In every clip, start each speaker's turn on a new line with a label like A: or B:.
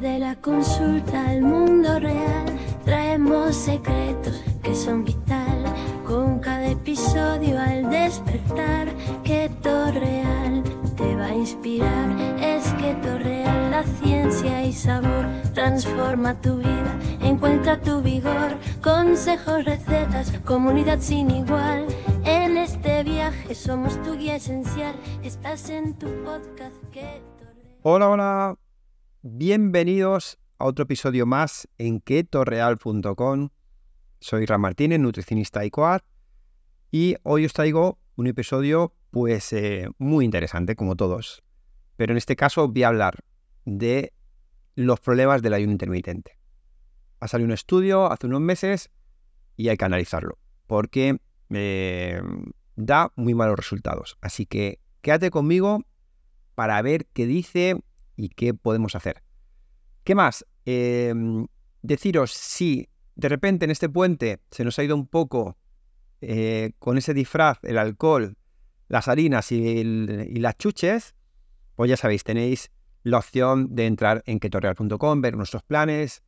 A: de la consulta al mundo real traemos secretos que son vital con cada episodio al despertar que real te va a inspirar es que Real, la ciencia y sabor transforma tu vida encuentra tu vigor consejos recetas comunidad sin igual en este viaje somos tu guía esencial estás en tu podcast que
B: Hola, hola, Bienvenidos a otro episodio más en ketoreal.com. Soy Ram Martínez, nutricionista y coach, y hoy os traigo un episodio pues eh, muy interesante como todos. Pero en este caso voy a hablar de los problemas del ayuno intermitente. Ha salido un estudio hace unos meses y hay que analizarlo porque eh, da muy malos resultados. Así que quédate conmigo para ver qué dice y qué podemos hacer. ¿Qué más? Em, deciros si de repente en este puente se nos ha ido un poco eh, con ese disfraz el alcohol, las harinas y, las chuches, pues ya sabéis, tenéis la opción de entrar en ketoreal.com, ver nuestros planes,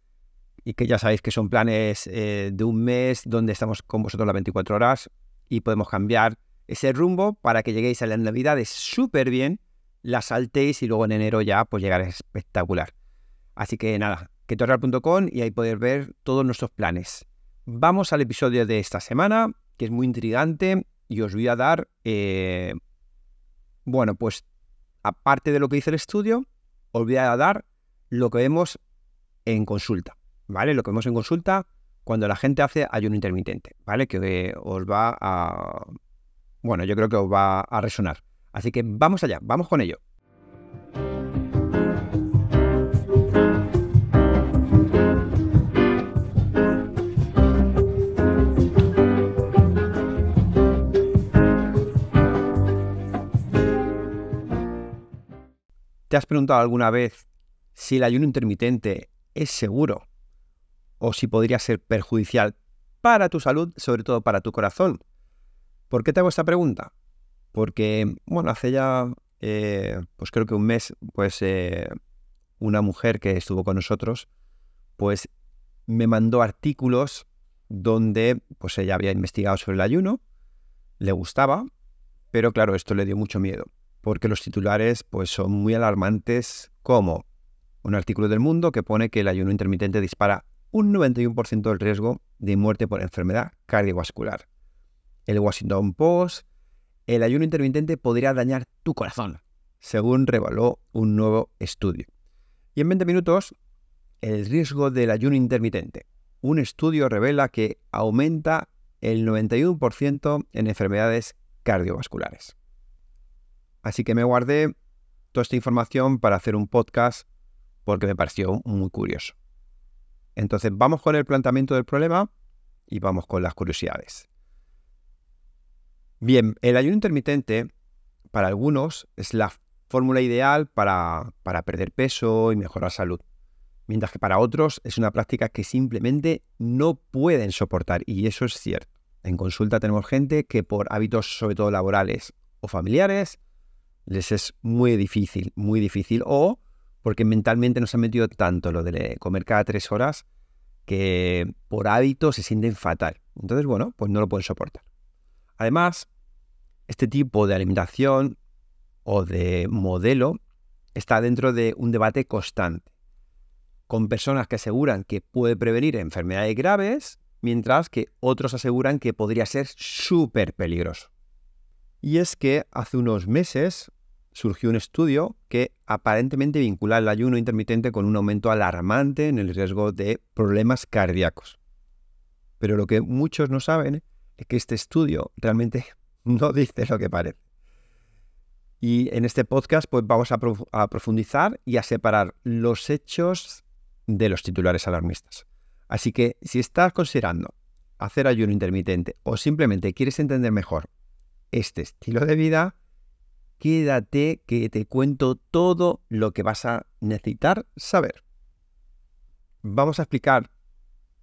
B: y que ya sabéis que son planes eh, de un mes donde estamos con vosotros las 24 horas y podemos cambiar ese rumbo para que lleguéis a las navidades súper bien la saltéis y luego en enero ya pues llegar espectacular. Así que nada, ketorral.com y ahí poder ver todos nuestros planes. Vamos al episodio de esta semana, que es muy intrigante y os voy a dar, eh, bueno, pues aparte de lo que dice el estudio, os voy a dar lo que vemos en consulta, ¿vale? Lo que vemos en consulta cuando la gente hace ayuno intermitente, ¿vale? Que eh, os va a, bueno, yo creo que os va a resonar. Así que vamos allá, vamos con ello. ¿Te has preguntado alguna vez si el ayuno intermitente es seguro o si podría ser perjudicial para tu salud, sobre todo para tu corazón? ¿Por qué te hago esta pregunta? Porque, bueno, hace ya, eh, pues creo que un mes, pues eh, una mujer que estuvo con nosotros, pues me mandó artículos donde, pues ella había investigado sobre el ayuno, le gustaba, pero claro, esto le dio mucho miedo, porque los titulares, pues son muy alarmantes, como un artículo del Mundo que pone que el ayuno intermitente dispara un 91% del riesgo de muerte por enfermedad cardiovascular. El Washington Post el ayuno intermitente podría dañar tu corazón, según reveló un nuevo estudio. Y en 20 minutos, el riesgo del ayuno intermitente. Un estudio revela que aumenta el 91% en enfermedades cardiovasculares. Así que me guardé toda esta información para hacer un podcast porque me pareció muy curioso. Entonces vamos con el planteamiento del problema y vamos con las curiosidades. Bien, el ayuno intermitente para algunos es la fórmula ideal para, perder peso y mejorar salud, mientras que para otros es una práctica que simplemente no pueden soportar y eso es cierto. En consulta tenemos gente que por hábitos sobre todo laborales o familiares les es muy difícil, muy difícil o porque mentalmente nos han metido tanto lo de comer cada tres horas que por hábito se sienten fatal. Entonces, bueno, pues no lo pueden soportar. Además, este tipo de alimentación o de modelo está dentro de un debate constante, con personas que aseguran que puede prevenir enfermedades graves, mientras que otros aseguran que podría ser súper peligroso. Y es que hace unos meses surgió un estudio que aparentemente vincula el ayuno intermitente con un aumento alarmante en el riesgo de problemas cardíacos. Pero lo que muchos no saben es que este estudio realmente no dice lo que parece. Y en este podcast pues vamos a, a profundizar y a separar los hechos de los titulares alarmistas. Así que si estás considerando hacer ayuno intermitente o simplemente quieres entender mejor este estilo de vida, quédate que te cuento todo lo que vas a necesitar saber. Vamos a explicar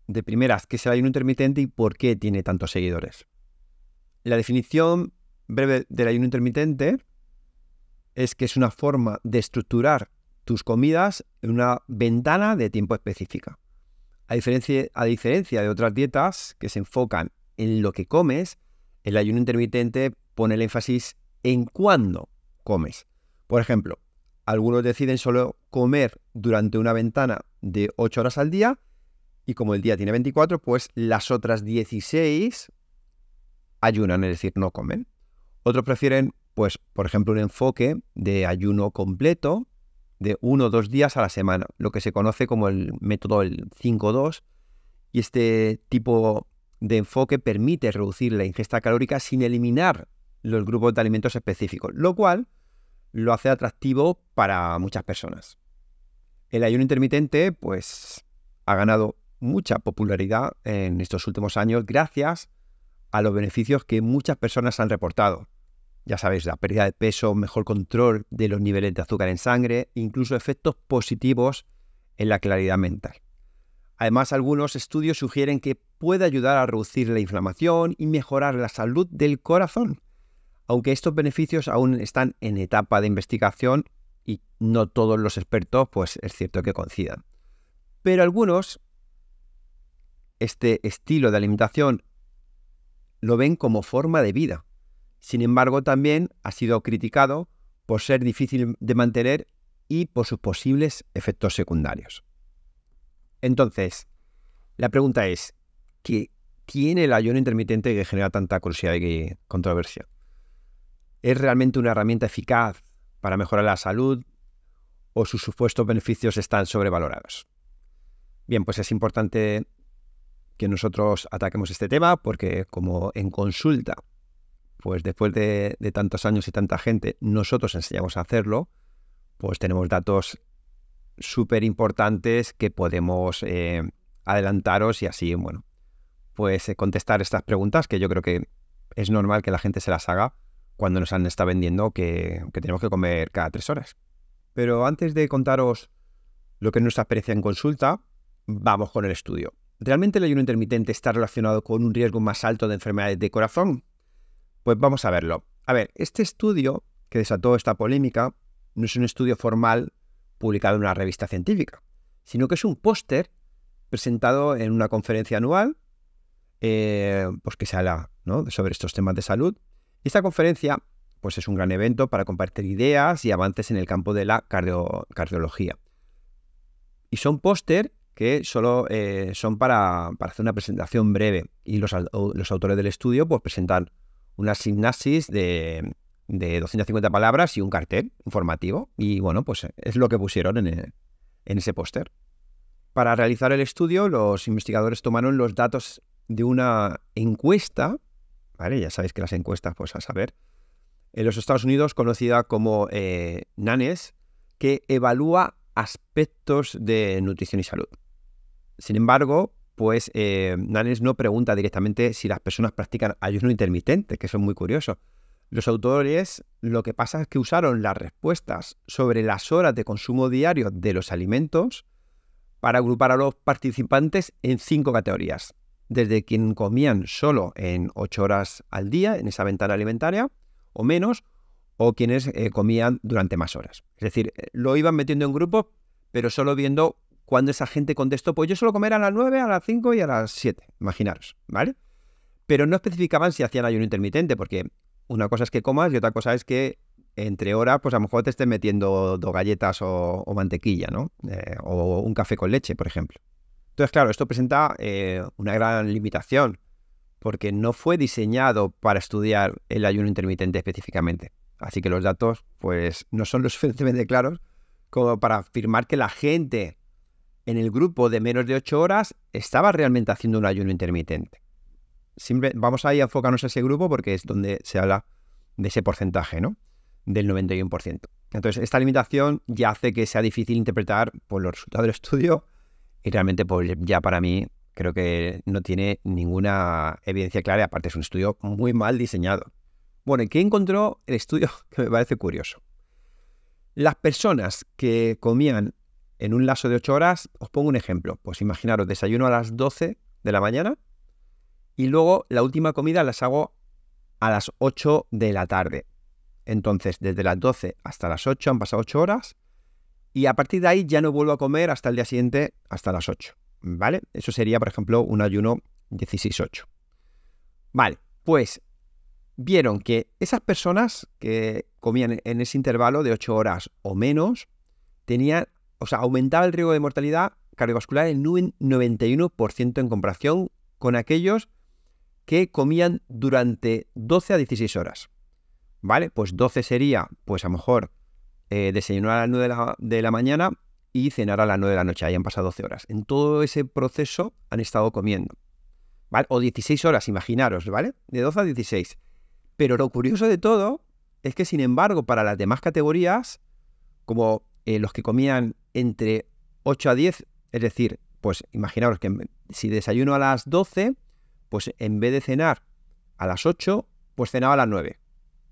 B: de primeras, ¿qué es el ayuno intermitente y por qué tiene tantos seguidores? La definición breve del ayuno intermitente es que es una forma de estructurar tus comidas en una ventana de tiempo específica. A diferencia, de otras dietas que se enfocan en lo que comes, el ayuno intermitente pone el énfasis en cuándo comes. Por ejemplo, algunos deciden solo comer durante una ventana de 8 horas al día y como el día tiene 24, pues las otras 16 ayunan, es decir, no comen. Otros prefieren, pues, por ejemplo, un enfoque de ayuno completo de uno o dos días a la semana, lo que se conoce como el método 5-2. Y este tipo de enfoque permite reducir la ingesta calórica sin eliminar los grupos de alimentos específicos, lo cual lo hace atractivo para muchas personas. El ayuno intermitente, pues, ha ganado mucha popularidad en estos últimos años gracias a los beneficios que muchas personas han reportado. Ya sabéis, la pérdida de peso, mejor control de los niveles de azúcar en sangre, incluso efectos positivos en la claridad mental. Además, algunos estudios sugieren que puede ayudar a reducir la inflamación y mejorar la salud del corazón, aunque estos beneficios aún están en etapa de investigación y no todos los expertos, pues es cierto que coincidan. Pero algunos este estilo de alimentación lo ven como forma de vida. Sin embargo, también ha sido criticado por ser difícil de mantener y por sus posibles efectos secundarios. Entonces, la pregunta es, ¿qué tiene el ayuno intermitente que genera tanta curiosidad y controversia? ¿Es realmente una herramienta eficaz para mejorar la salud o sus supuestos beneficios están sobrevalorados? Bien, pues es importante que nosotros ataquemos este tema, porque como en consulta, pues después de, tantos años y tanta gente, nosotros enseñamos a hacerlo, pues tenemos datos súper importantes que podemos eh, adelantaros y así, bueno, pues eh, contestar estas preguntas que yo creo que es normal que la gente se las haga cuando nos han estado vendiendo que, que tenemos que comer cada tres horas. Pero antes de contaros lo que es nuestra experiencia en consulta, vamos con el estudio. ¿Realmente el ayuno intermitente está relacionado con un riesgo más alto de enfermedades de corazón? Pues vamos a verlo. A ver, este estudio que desató esta polémica no es un estudio formal publicado en una revista científica, sino que es un póster presentado en una conferencia anual eh, pues que se habla sobre estos temas de salud. Y esta conferencia pues es un gran evento para compartir ideas y avances en el campo de la cardiología. Y son póster que solo eh, son para, hacer una presentación breve. Y los, autores del estudio pues, presentan una sinapsis de, 250 palabras y un cartel informativo. Y bueno, pues es lo que pusieron eh, en, ese póster. Para realizar el estudio, los investigadores tomaron los datos de una encuesta, ¿vale? Ya sabéis que las encuestas, pues a saber, en los Estados Unidos conocida como eh, NANES, que evalúa aspectos de nutrición y salud. Sin embargo, pues eh, Nanes no pregunta directamente si las personas practican ayuno intermitente, que eso es muy curioso. Los autores lo que pasa es que usaron las respuestas sobre las horas de consumo diario de los alimentos para agrupar a los participantes en cinco categorías. Desde quien comían solo en ocho horas al día, en esa ventana alimentaria, o menos, o quienes eh, comían durante más horas. Es decir, eh, lo iban metiendo en grupos, pero solo viendo cuando esa gente contestó, pues yo solo comer a las 9, a las 5 y a las 7, imaginaros, ¿vale? Pero no especificaban si hacían ayuno intermitente, porque una cosa es que comas y otra cosa es que entre horas, pues a lo mejor te estén metiendo dos galletas o, mantequilla, ¿no? Eh, o un café con leche, por ejemplo. Entonces, claro, esto presenta eh, una gran limitación, porque no fue diseñado para estudiar el ayuno intermitente específicamente. Así que los datos, pues, no son lo suficientemente claros como para afirmar que la gente en el grupo de menos de 8 horas estaba realmente haciendo un ayuno intermitente. siempre vamos ahí a enfocarnos a ese grupo porque es donde se habla de ese porcentaje, ¿no? Del 91%. Entonces, esta limitación ya hace que sea difícil interpretar por los resultados del estudio y realmente pues, ya para mí creo que no tiene ninguna evidencia clara, aparte es un estudio muy mal diseñado. Bueno, ¿y qué encontró el estudio que me parece curioso? Las personas que comían en un lazo de 8 horas, os pongo un ejemplo. Pues imaginaros, desayuno a las 12 de la mañana y luego la última comida las hago a las 8 de la tarde. Entonces, desde las 12 hasta las 8 han pasado 8 horas y a partir de ahí ya no vuelvo a comer hasta el día siguiente, hasta las 8. ¿Vale? Eso sería, por ejemplo, un ayuno 16-8. Vale, pues vieron que esas personas que comían en ese intervalo de 8 horas o menos tenían o sea, aumentaba el riesgo de mortalidad cardiovascular en un 91% en comparación con aquellos que comían durante 12 a 16 horas. ¿Vale? Pues 12 sería, pues a lo mejor, eh, desayunar a las 9 de la, mañana y cenar a las 9 de la noche. Ahí han pasado 12 horas. En todo ese proceso han estado comiendo. ¿Vale? O 16 horas, imaginaros, ¿vale? De 12 a 16. Pero lo curioso de todo es que, sin embargo, para las demás categorías, como eh, los que comían entre 8 a 10, es decir, pues imaginaros que si desayuno a las 12, pues en vez de cenar a las 8, pues cenaba a las 9.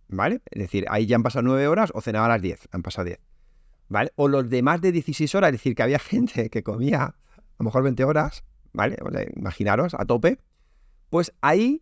B: ¿Vale? Es decir, ahí ya han pasado 9 horas o cenaba a las 10, han pasado 10. ¿Vale? O los de más de 16 horas, es decir, que había gente que comía a lo mejor 20 horas, ¿vale? imaginaros, a tope. Pues ahí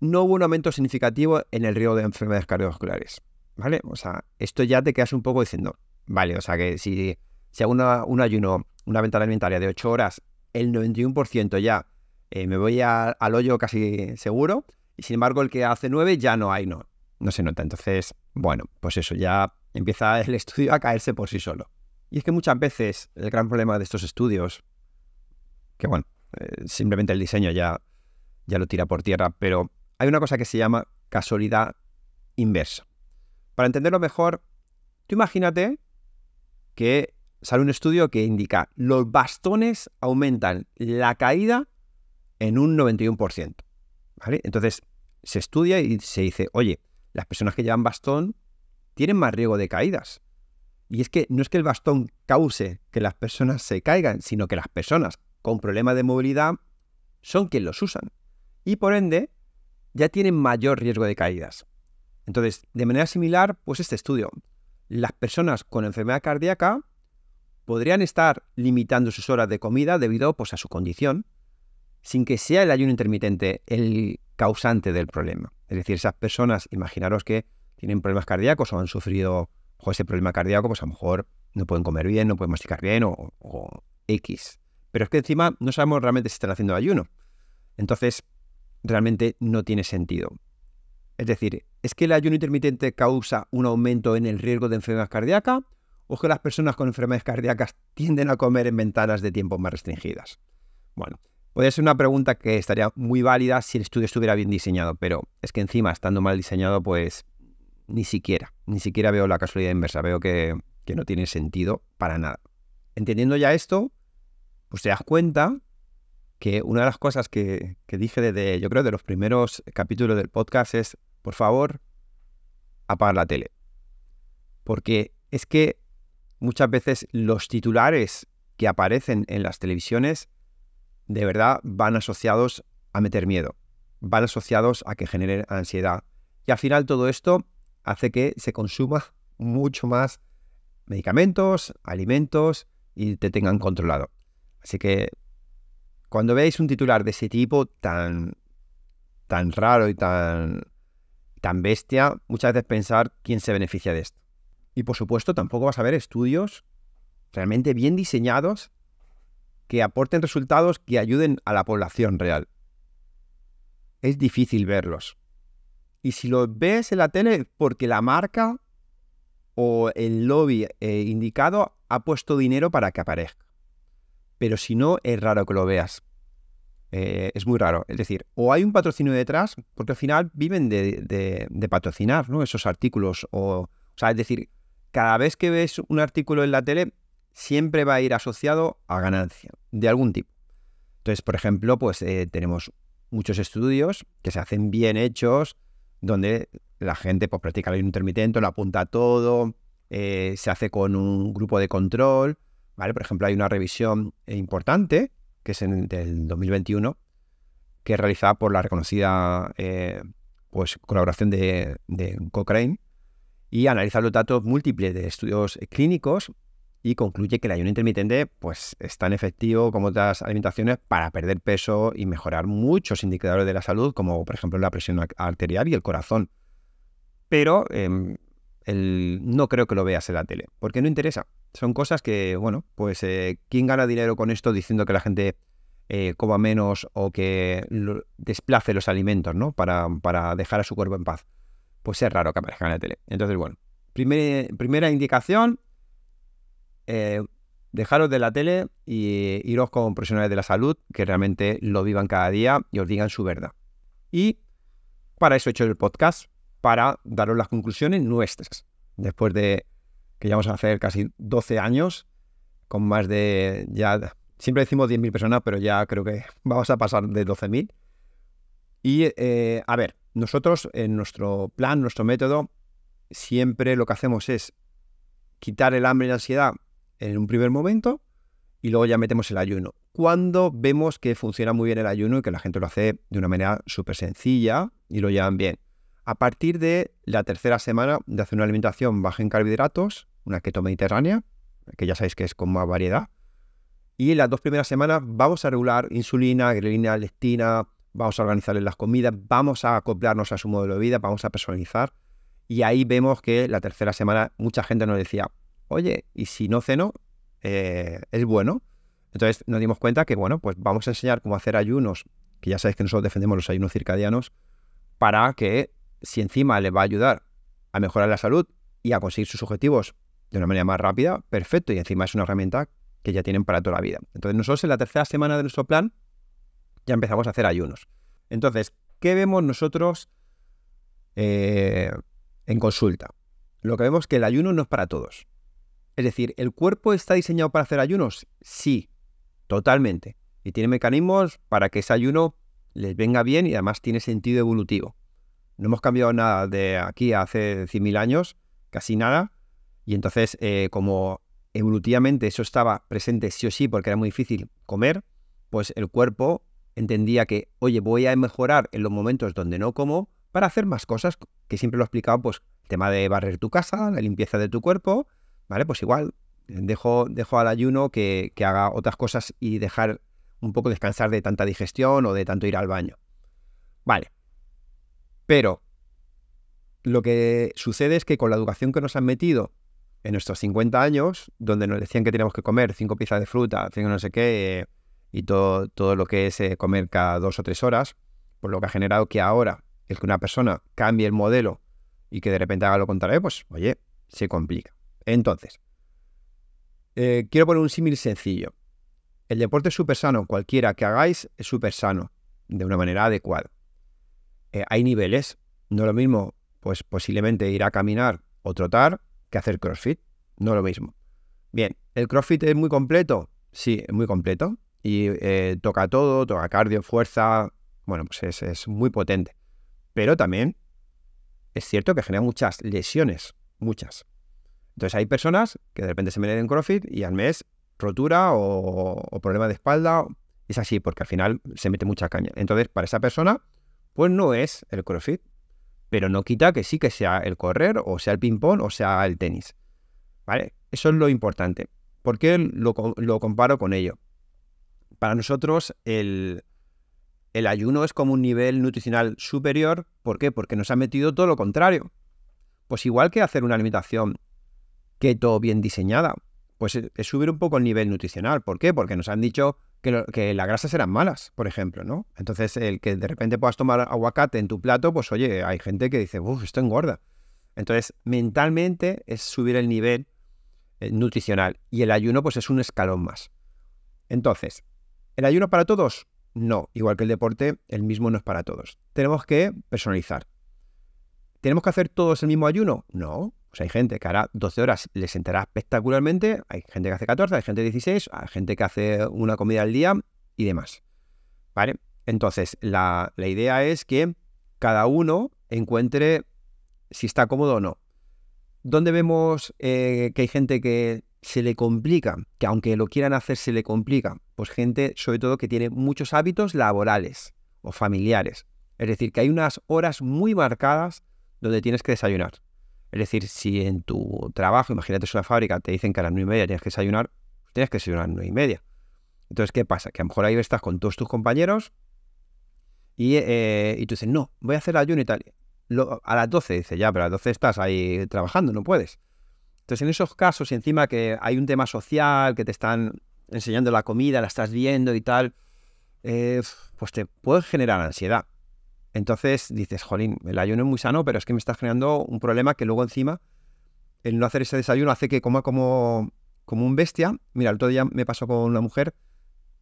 B: no hubo un aumento significativo en el riesgo de enfermedades cardiovasculares. ¿Vale? O sea, esto ya te quedas un poco diciendo, vale, o sea que si si hago un ayuno, una ventana alimentaria de 8 horas, el 91% ya eh, me voy al hoyo casi seguro, y sin embargo el que hace 9 ya no hay, no, no se nota. Entonces, bueno, pues eso, ya empieza el estudio a caerse por sí solo. Y es que muchas veces el gran problema de estos estudios, que bueno, eh, simplemente el diseño ya, ya lo tira por tierra, pero hay una cosa que se llama casualidad inversa. Para entenderlo mejor, tú imagínate que sale un estudio que indica los bastones aumentan la caída en un 91%. Entonces, se estudia y se dice, oye, las personas que llevan bastón tienen más riesgo de caídas. Y es que no es que el bastón cause que las personas se caigan, sino que las personas con problemas de movilidad son quienes los usan. Y por ende, ya tienen mayor riesgo de caídas. Entonces, de manera similar, pues este estudio. Las personas con enfermedad cardíaca podrían estar limitando sus horas de comida debido pues, a su condición, sin que sea el ayuno intermitente el causante del problema. Es decir, esas personas, imaginaros que tienen problemas cardíacos o han sufrido ese problema cardíaco, pues a lo mejor no pueden comer bien, no pueden masticar bien o, o X. Pero es que encima no sabemos realmente si están haciendo ayuno. Entonces, realmente no tiene sentido. Es decir, ¿es que el ayuno intermitente causa un aumento en el riesgo de enfermedad cardíaca o que las personas con enfermedades cardíacas tienden a comer en ventanas de tiempo más restringidas. Bueno, podría ser una pregunta que estaría muy válida si el estudio estuviera bien diseñado, pero es que encima, estando mal diseñado, pues ni siquiera, ni siquiera veo la casualidad inversa, veo que, no tiene sentido para nada. Entendiendo ya esto, pues te das cuenta que una de las cosas que, que, dije desde, yo creo, de los primeros capítulos del podcast es, por favor, apagar la tele. Porque es que muchas veces los titulares que aparecen en las televisiones de verdad van asociados a meter miedo, van asociados a que generen ansiedad. Y al final todo esto hace que se consuma mucho más medicamentos, alimentos y te tengan controlado. Así que cuando veáis un titular de ese tipo tan, tan raro y tan, tan bestia, muchas veces pensar quién se beneficia de esto. Y por supuesto, tampoco vas a ver estudios realmente bien diseñados que aporten resultados que ayuden a la población real. Es difícil verlos. Y si lo ves en la tele, porque la marca o el lobby eh, indicado ha puesto dinero para que aparezca. Pero si no, es raro que lo veas. Eh, es muy raro. Es decir, o hay un patrocinio detrás, porque al final viven de, patrocinar ¿no? esos artículos. O, o sea, es decir, cada vez que ves un artículo en la tele, siempre va a ir asociado a ganancia de algún tipo. Entonces, por ejemplo, pues eh, tenemos muchos estudios que se hacen bien hechos, donde la gente pues, practica el intermitente, lo apunta todo, eh, se hace con un grupo de control. ¿vale? Por ejemplo, hay una revisión importante, que es en, del 2021, que es realizada por la reconocida eh, pues, colaboración de, de Cochrane, y analiza los datos múltiples de estudios clínicos y concluye que el ayuno intermitente pues, es tan efectivo como otras alimentaciones para perder peso y mejorar muchos indicadores de la salud, como por ejemplo la presión arterial y el corazón. Pero em, no creo que lo veas en la tele, porque no interesa. Son cosas que, bueno, pues eh, ¿quién gana dinero con esto diciendo que la gente eh, coma menos o que desplace los alimentos, ¿no? para dejar a su cuerpo en paz pues es raro que aparezca en la tele. Entonces, bueno, primera indicación, eh, dejaros de la tele y iros con profesionales de la salud que realmente lo vivan cada día y os digan su verdad. Y para eso he hecho el podcast, para daros las conclusiones nuestras. Después de que ya vamos a hacer casi 12 años, con más de, ya, siempre decimos 10.000 personas, pero ya creo que vamos a pasar de 12.000. Y, eh, a ver, nosotros, en nuestro plan, nuestro método, siempre lo que hacemos es quitar el hambre y la ansiedad en un primer momento y luego ya metemos el ayuno. Cuando vemos que funciona muy bien el ayuno y que la gente lo hace de una manera súper sencilla y lo llevan bien. A partir de la tercera semana de hacer una alimentación baja en carbohidratos, una keto mediterránea, que ya sabéis que es con más variedad, y en las dos primeras semanas vamos a regular insulina, grelina, lectina, vamos a organizarles las comidas, vamos a acoplarnos a su modelo de vida, vamos a personalizar. Y ahí vemos que la tercera semana mucha gente nos decía, oye, ¿y si no ceno? Eh, es bueno. Entonces nos dimos cuenta que, bueno, pues vamos a enseñar cómo hacer ayunos, que ya sabéis que nosotros defendemos los ayunos circadianos, para que si encima les va a ayudar a mejorar la salud y a conseguir sus objetivos de una manera más rápida, perfecto. Y encima es una herramienta que ya tienen para toda la vida. Entonces nosotros en la tercera semana de nuestro plan ya empezamos a hacer ayunos. Entonces, ¿qué vemos nosotros eh, en consulta? Lo que vemos es que el ayuno no es para todos. Es decir, ¿el cuerpo está diseñado para hacer ayunos? Sí, totalmente. Y tiene mecanismos para que ese ayuno les venga bien y además tiene sentido evolutivo. No hemos cambiado nada de aquí a hace 100.000 años, casi nada. Y entonces, eh, como evolutivamente eso estaba presente sí o sí porque era muy difícil comer, pues el cuerpo entendía que, oye, voy a mejorar en los momentos donde no como para hacer más cosas, que siempre lo he explicado, pues, el tema de barrer tu casa, la limpieza de tu cuerpo, ¿vale? Pues igual, eh, dejo, al ayuno que, que haga otras cosas y dejar un poco descansar de tanta digestión o de tanto ir al baño. Vale. Pero lo que sucede es que con la educación que nos han metido en nuestros 50 años, donde nos decían que teníamos que comer cinco piezas de fruta, cinco no sé qué, eh, y todo, todo lo que es eh, comer cada dos o tres horas, por pues lo que ha generado que ahora el que una persona cambie el modelo y que de repente haga lo contrario, pues oye, se complica. Entonces, eh, quiero poner un símil sencillo. El deporte es súper sano, cualquiera que hagáis es súper sano, de una manera adecuada. Eh, hay niveles, no lo mismo, pues posiblemente ir a caminar o trotar que hacer CrossFit, no lo mismo. Bien, ¿el CrossFit es muy completo? Sí, es muy completo, y eh, toca todo, toca cardio, fuerza, bueno, pues es, muy potente. Pero también es cierto que genera muchas lesiones, muchas. Entonces hay personas que de repente se meten en CrossFit y al mes rotura o, problema de espalda, es así, porque al final se mete mucha caña. Entonces, para esa persona, pues no es el CrossFit, pero no quita que sí que sea el correr, o sea el ping-pong, o sea el tenis. ¿Vale? Eso es lo importante. ¿Por qué lo comparo con ello? para nosotros el, ayuno es como un nivel nutricional superior. ¿Por qué? Porque nos ha metido todo lo contrario. Pues igual que hacer una alimentación keto bien diseñada, pues es subir un poco el nivel nutricional. ¿Por qué? Porque nos han dicho que, las grasas eran malas, por ejemplo, ¿no? Entonces, el que de repente puedas tomar aguacate en tu plato, pues oye, hay gente que dice, uff, esto engorda. Entonces, mentalmente es subir el nivel eh, nutricional y el ayuno, pues es un escalón más. Entonces, ¿El ayuno para todos? No, igual que el deporte, el mismo no es para todos. Tenemos que personalizar. ¿Tenemos que hacer todos el mismo ayuno? No. hay gente que hará 12 horas, les sentará espectacularmente, hay gente que hace 14, hay gente 16, hay gente que hace una comida al día y demás. ¿Vale? Entonces, la, idea es que cada uno encuentre si está cómodo o no. ¿Dónde vemos eh, que hay gente que se le complica? Que aunque lo quieran hacer, se le complica pues gente sobre todo que tiene muchos hábitos laborales o familiares. Es decir, que hay unas horas muy marcadas donde tienes que desayunar. Es decir, si en tu trabajo, imagínate es una fábrica, te dicen que a las nueve y media tienes que desayunar, pues tienes que desayunar a las nueve y media. Entonces, ¿qué pasa? Que a lo mejor ahí estás con todos tus compañeros y, eh, tú dices, no, voy a hacer ayuno y tal. a las 12 dice, ya, pero a las 12 estás ahí trabajando, no puedes. Entonces, en esos casos, encima que hay un tema social, que te están enseñando la comida, la estás viendo y tal, eh, pues te puede generar ansiedad. Entonces dices, jolín, el ayuno es muy sano, pero es que me está generando un problema que luego encima el no hacer ese desayuno hace que coma como, como un bestia. Mira, el otro día me pasó con una mujer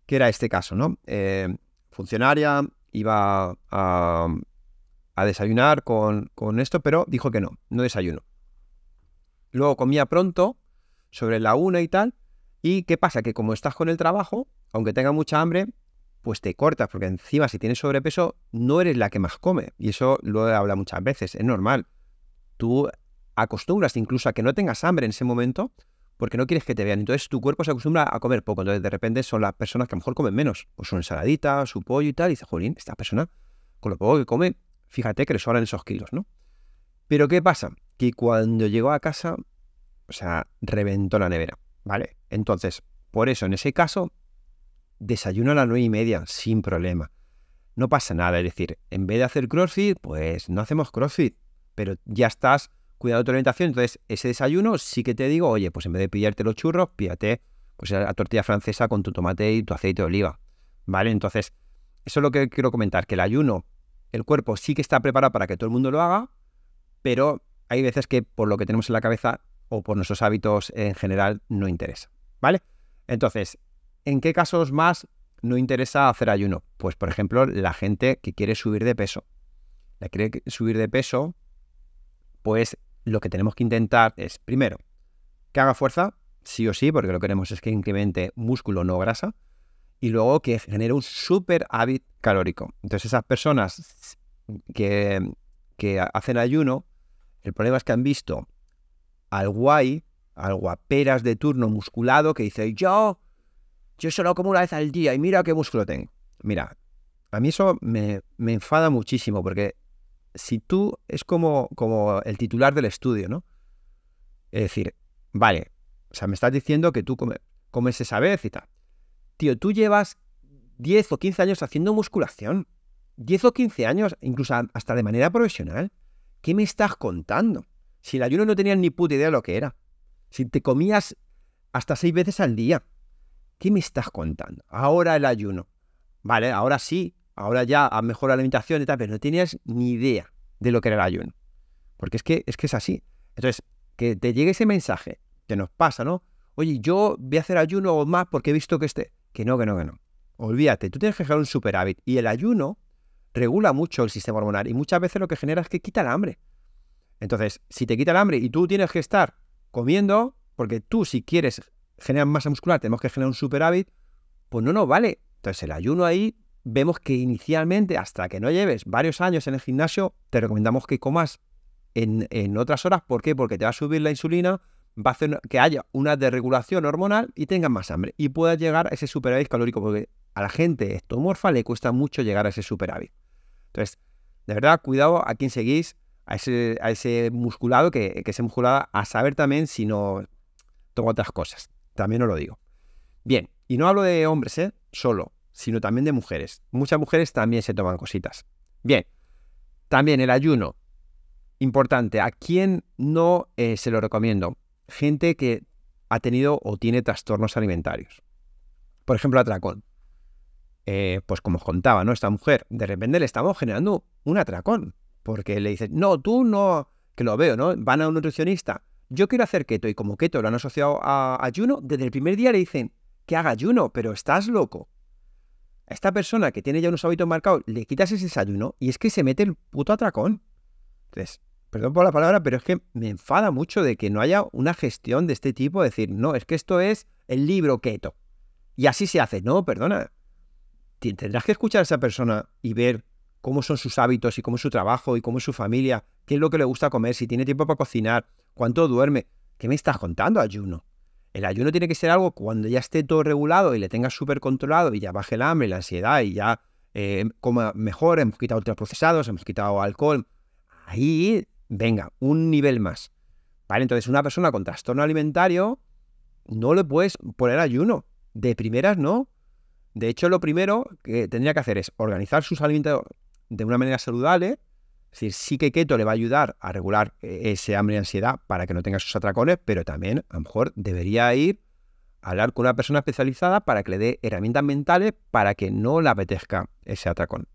B: que era este caso, ¿no? Eh, funcionaria, iba a, desayunar con, esto, pero dijo que no, no desayuno. Luego comía pronto, sobre la una y tal, ¿Y qué pasa? Que como estás con el trabajo, aunque tenga mucha hambre, pues te cortas, porque encima si tienes sobrepeso, no eres la que más come. Y eso lo he hablado muchas veces, es normal. Tú acostumbras incluso a que no tengas hambre en ese momento, porque no quieres que te vean. Entonces tu cuerpo se acostumbra a comer poco. Entonces de repente son las personas que a lo mejor comen menos. O su ensaladita, su pollo y tal. Y dices, jolín, esta persona con lo poco que come, fíjate que le sobran esos kilos, ¿no? Pero ¿qué pasa? Que cuando llegó a casa, o sea, reventó la nevera. ¿Vale? Entonces, por eso, en ese caso, desayuno a las nueve y media, sin problema. No pasa nada, es decir, en vez de hacer CrossFit, pues no hacemos CrossFit, pero ya estás de tu alimentación, entonces ese desayuno sí que te digo, oye, pues en vez de pillarte los churros, pídate pues la tortilla francesa con tu tomate y tu aceite de oliva, ¿vale? Entonces, eso es lo que quiero comentar, que el ayuno, el cuerpo sí que está preparado para que todo el mundo lo haga, pero hay veces que por lo que tenemos en la cabeza o por nuestros hábitos en general no interesa. ¿Vale? Entonces, ¿en qué casos más no interesa hacer ayuno? Pues, por ejemplo, la gente que quiere subir de peso. La que quiere subir de peso, pues lo que tenemos que intentar es, primero, que haga fuerza, sí o sí, porque lo que queremos es que incremente músculo, no grasa, y luego que genere un super hábit calórico. Entonces, esas personas que, que hacen ayuno, el problema es que han visto al guay, al guaperas de turno musculado que dice, yo, yo solo como una vez al día y mira qué músculo tengo. Mira, a mí eso me, me enfada muchísimo porque si tú es como, como el titular del estudio, ¿no? Es decir, vale, o sea, me estás diciendo que tú comes esa vez y tal. Tío, tú llevas 10 o 15 años haciendo musculación. 10 o 15 años, incluso hasta de manera profesional. ¿Qué me estás contando? Si el ayuno no tenías ni puta idea de lo que era. Si te comías hasta seis veces al día. ¿Qué me estás contando? Ahora el ayuno. Vale, ahora sí, ahora ya has mejorado la alimentación y tal, pero no tenías ni idea de lo que era el ayuno. Porque es que es, que es así. Entonces, que te llegue ese mensaje te nos pasa, ¿no? Oye, yo voy a hacer ayuno o más porque he visto que este... Que no, que no, que no. Olvídate, tú tienes que generar un superávit. Y el ayuno regula mucho el sistema hormonal y muchas veces lo que genera es que quita el hambre. Entonces, si te quita el hambre y tú tienes que estar comiendo, porque tú si quieres generar masa muscular, tenemos que generar un superávit, pues no nos vale. Entonces, el ayuno ahí vemos que inicialmente, hasta que no lleves varios años en el gimnasio, te recomendamos que comas en, en otras horas. ¿Por qué? Porque te va a subir la insulina, va a hacer que haya una desregulación hormonal y tengas más hambre y puedas llegar a ese superávit calórico, porque a la gente estomorfa le cuesta mucho llegar a ese superávit. Entonces, de verdad, cuidado a quien seguís, a ese, musculado, que, que ese a saber también si no tomo otras cosas. También os lo digo. Bien, y no hablo de hombres, ¿eh? Solo, sino también de mujeres. Muchas mujeres también se toman cositas. Bien, también el ayuno. Importante, ¿a quién no eh, se lo recomiendo? Gente que ha tenido o tiene trastornos alimentarios. Por ejemplo, atracón. Eh, pues como os contaba, ¿no? Esta mujer, de repente le estamos generando un atracón. Porque le dicen, no, tú no, que lo veo, ¿no? Van a un nutricionista, yo quiero hacer keto, y como keto lo han asociado a ayuno, desde el primer día le dicen que haga ayuno, pero estás loco. A esta persona que tiene ya unos hábitos marcados, le quitas ese desayuno y es que se mete el puto atracón. Entonces, perdón por la palabra, pero es que me enfada mucho de que no haya una gestión de este tipo, decir, no, es que esto es el libro keto. Y así se hace. No, perdona. Tendrás que escuchar a esa persona y ver cómo son sus hábitos y cómo es su trabajo y cómo es su familia, qué es lo que le gusta comer, si tiene tiempo para cocinar, cuánto duerme. ¿Qué me estás contando, ayuno? El ayuno tiene que ser algo cuando ya esté todo regulado y le tengas súper controlado y ya baje el hambre, la ansiedad y ya eh, coma mejor, hemos quitado ultraprocesados, hemos quitado alcohol. Ahí, venga, un nivel más. Vale, entonces una persona con trastorno alimentario no le puedes poner ayuno. De primeras no. De hecho, lo primero que tendría que hacer es organizar sus alimentos de una manera saludable. Es decir, sí que keto le va a ayudar a regular eh, ese hambre y ansiedad para que no tenga sus atracones, pero también a lo mejor debería ir a hablar con una persona especializada para que le dé herramientas mentales para que no le apetezca ese atracón.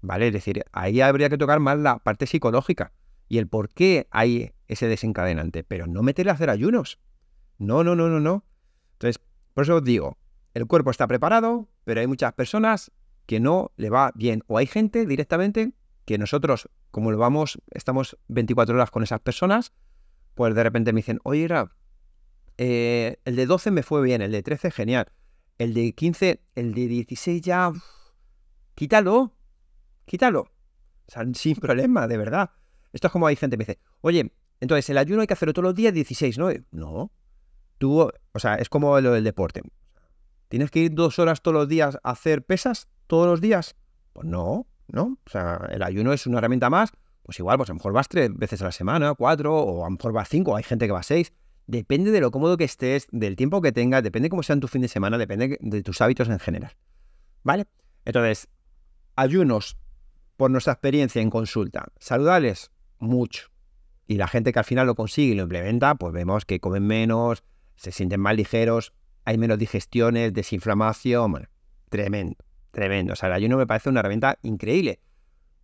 B: ¿Vale? Es decir, ahí habría que tocar más la parte psicológica y el por qué hay ese desencadenante, pero no meterle a hacer ayunos. No, no, no, no, no. Entonces, por eso os digo, el cuerpo está preparado, pero hay muchas personas que no le va bien. O hay gente directamente que nosotros, como lo vamos, estamos 24 horas con esas personas, pues de repente me dicen, oye, eh, el de 12 me fue bien, el de 13 genial, el de 15, el de 16 ya, quítalo, quítalo. O sea, sin problema, de verdad. Esto es como hay gente que me dice, oye, entonces el ayuno hay que hacerlo todos los días 16, ¿no? No. Tú, o sea, es como lo del deporte. ¿Tienes que ir dos horas todos los días a hacer pesas? todos los días? Pues no, ¿no? O sea, el ayuno es una herramienta más, pues igual, pues a lo mejor vas tres veces a la semana, cuatro, o a lo mejor vas cinco, hay gente que va seis. Depende de lo cómodo que estés, del tiempo que tengas, depende cómo sean tu fin de semana, depende de tus hábitos en general. ¿Vale? Entonces, ayunos, por nuestra experiencia en consulta, saludables, mucho. Y la gente que al final lo consigue y lo implementa, pues vemos que comen menos, se sienten más ligeros, hay menos digestiones, desinflamación, bueno, tremendo. Tremendo. O sea, yo no me parece una herramienta increíble.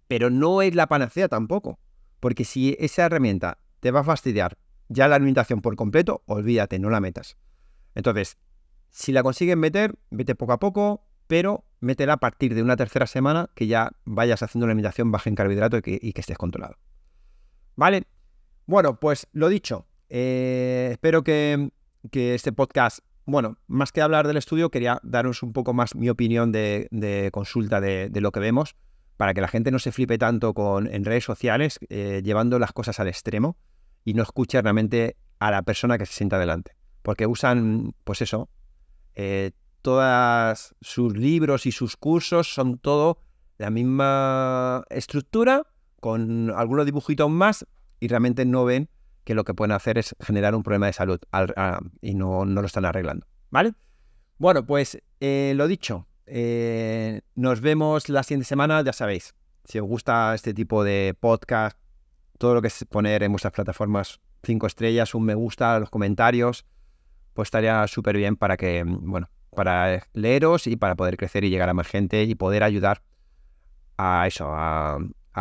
B: Pero no es la panacea tampoco. Porque si esa herramienta te va a fastidiar ya la alimentación por completo, olvídate, no la metas. Entonces, si la consigues meter, vete poco a poco, pero métela a partir de una tercera semana que ya vayas haciendo una alimentación baja en carbohidrato y que, estés controlado. ¿Vale? Bueno, pues lo dicho. Eh, espero que, que este podcast bueno, más que hablar del estudio, quería daros un poco más mi opinión de, consulta de, lo que vemos, para que la gente no se flipe tanto con, en redes sociales, eh, llevando las cosas al extremo y no escuche realmente a la persona que se sienta delante. Porque usan, pues eso, eh, todos sus libros y sus cursos son todo la misma estructura, con algunos dibujitos más, y realmente no ven que lo que pueden hacer es generar un problema de salud y no, lo están arreglando. ¿Vale? Bueno, pues eh, lo dicho, eh, nos vemos la siguiente semana, ya sabéis, si os gusta este tipo de podcast, todo lo que es poner en vuestras plataformas cinco estrellas, un me gusta, los comentarios, pues estaría súper bien para que, bueno, para leeros y para poder crecer y llegar a más gente y poder ayudar a eso, a,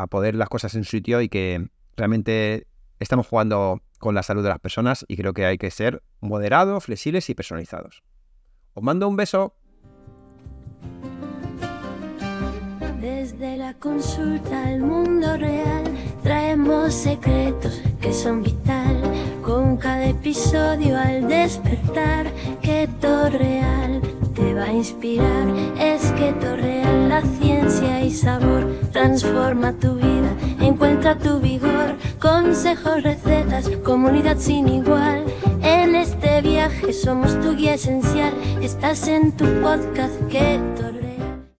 B: poder las cosas en su sitio y que realmente estamos jugando con la salud de las personas y creo que hay que ser moderados, flexibles y personalizados. Os mando un beso.
A: Desde la consulta al mundo real traemos secretos que son vital. Con cada episodio al despertar, Keto Real te va a inspirar. Es que Real, la ciencia y sabor transforma tu vida. Encuentra tu vigor, consejos, recetas, comunidad sin igual. En este viaje somos tu guía esencial. Estás en tu podcast que